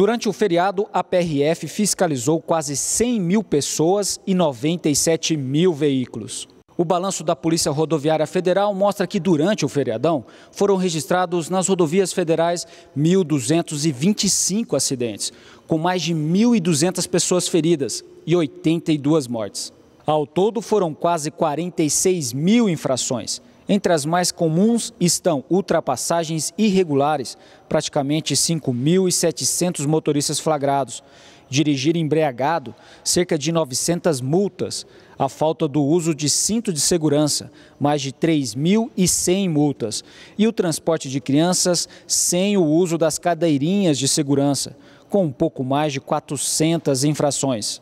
Durante o feriado, a PRF fiscalizou quase 100 mil pessoas e 97 mil veículos. O balanço da Polícia Rodoviária Federal mostra que durante o feriadão foram registrados nas rodovias federais 1.225 acidentes, com mais de 1.200 pessoas feridas e 82 mortes. Ao todo, foram quase 46 mil infrações, entre as mais comuns estão ultrapassagens irregulares, praticamente 5.700 motoristas flagrados, dirigir embriagado, cerca de 900 multas, a falta do uso de cinto de segurança, mais de 3.100 multas, e o transporte de crianças sem o uso das cadeirinhas de segurança, com um pouco mais de 400 infrações.